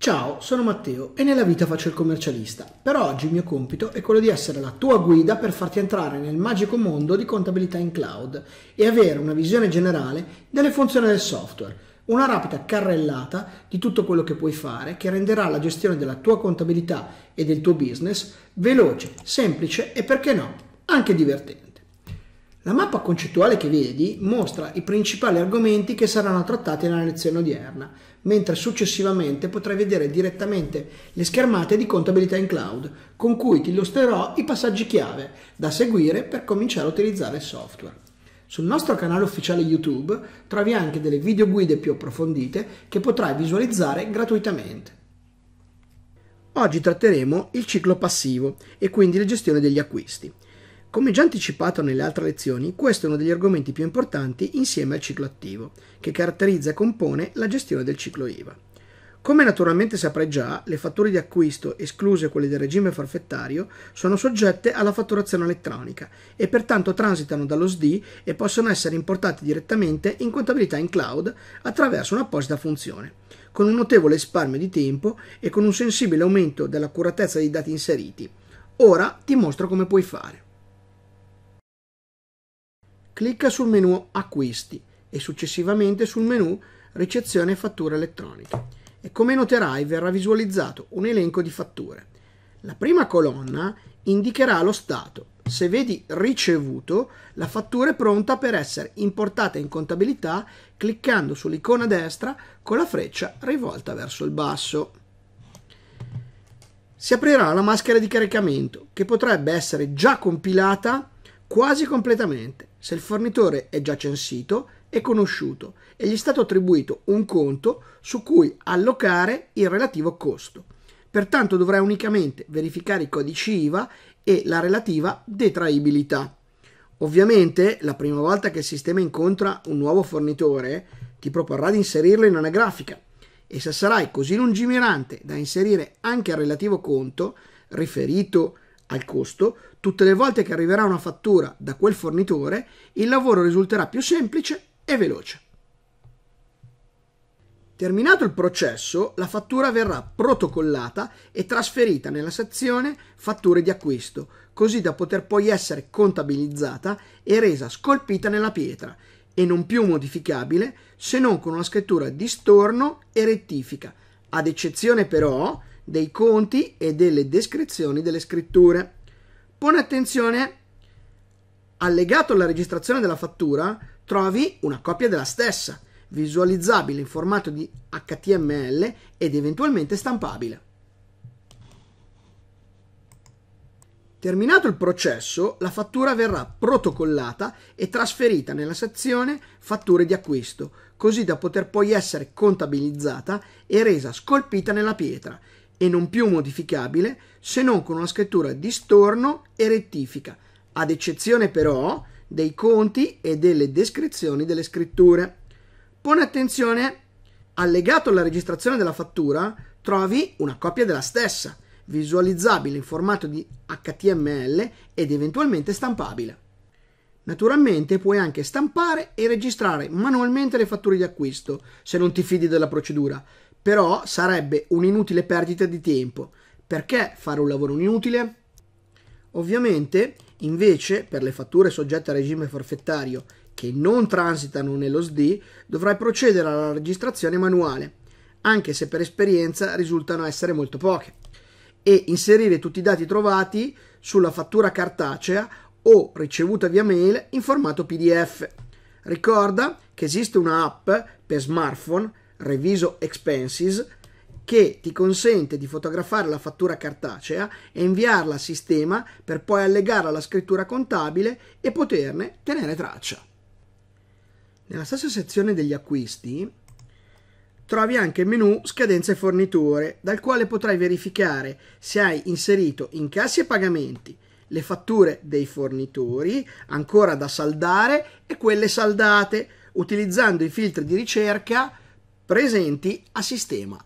Ciao, sono Matteo e nella vita faccio il commercialista, Per oggi il mio compito è quello di essere la tua guida per farti entrare nel magico mondo di contabilità in cloud e avere una visione generale delle funzioni del software, una rapida carrellata di tutto quello che puoi fare che renderà la gestione della tua contabilità e del tuo business veloce, semplice e perché no, anche divertente. La mappa concettuale che vedi mostra i principali argomenti che saranno trattati nella lezione odierna, mentre successivamente potrai vedere direttamente le schermate di contabilità in cloud, con cui ti illustrerò i passaggi chiave da seguire per cominciare a utilizzare il software. Sul nostro canale ufficiale YouTube trovi anche delle video guide più approfondite che potrai visualizzare gratuitamente. Oggi tratteremo il ciclo passivo e quindi la gestione degli acquisti. Come già anticipato nelle altre lezioni, questo è uno degli argomenti più importanti insieme al ciclo attivo, che caratterizza e compone la gestione del ciclo IVA. Come naturalmente saprai già, le fatture di acquisto, escluse quelle del regime forfettario, sono soggette alla fatturazione elettronica e pertanto transitano dallo SD e possono essere importate direttamente in contabilità in cloud attraverso un'apposita funzione, con un notevole risparmio di tempo e con un sensibile aumento dell'accuratezza dei dati inseriti. Ora ti mostro come puoi fare. Clicca sul menu Acquisti e successivamente sul menu Ricezione fatture elettroniche e come noterai verrà visualizzato un elenco di fatture. La prima colonna indicherà lo stato. Se vedi ricevuto, la fattura è pronta per essere importata in contabilità cliccando sull'icona destra con la freccia rivolta verso il basso. Si aprirà la maschera di caricamento che potrebbe essere già compilata quasi completamente se il fornitore è già censito e conosciuto e gli è stato attribuito un conto su cui allocare il relativo costo. Pertanto dovrai unicamente verificare i codici IVA e la relativa detraibilità. Ovviamente, la prima volta che il sistema incontra un nuovo fornitore, ti proporrà di inserirlo in una grafica e se sarai così lungimirante da inserire anche il relativo conto riferito al costo, Tutte le volte che arriverà una fattura da quel fornitore, il lavoro risulterà più semplice e veloce. Terminato il processo, la fattura verrà protocollata e trasferita nella sezione Fatture di acquisto, così da poter poi essere contabilizzata e resa scolpita nella pietra e non più modificabile se non con una scrittura di storno e rettifica, ad eccezione però dei conti e delle descrizioni delle scritture pone attenzione, allegato alla registrazione della fattura trovi una copia della stessa, visualizzabile in formato di HTML ed eventualmente stampabile. Terminato il processo, la fattura verrà protocollata e trasferita nella sezione fatture di acquisto, così da poter poi essere contabilizzata e resa scolpita nella pietra e non più modificabile se non con una scrittura di storno e rettifica, ad eccezione però dei conti e delle descrizioni delle scritture. Pone attenzione, allegato alla registrazione della fattura trovi una copia della stessa, visualizzabile in formato di HTML ed eventualmente stampabile. Naturalmente puoi anche stampare e registrare manualmente le fatture di acquisto, se non ti fidi della procedura, però sarebbe un'inutile perdita di tempo. Perché fare un lavoro inutile? Ovviamente, invece, per le fatture soggette a regime forfettario che non transitano nello SD, dovrai procedere alla registrazione manuale, anche se per esperienza risultano essere molto poche, e inserire tutti i dati trovati sulla fattura cartacea o ricevuta via mail in formato PDF. Ricorda che esiste un'app per smartphone Reviso Expenses, che ti consente di fotografare la fattura cartacea e inviarla al sistema per poi allegarla alla scrittura contabile e poterne tenere traccia. Nella stessa sezione degli acquisti trovi anche il menu Scadenze e forniture, dal quale potrai verificare se hai inserito incassi e pagamenti, le fatture dei fornitori ancora da saldare e quelle saldate, utilizzando i filtri di ricerca presenti a sistema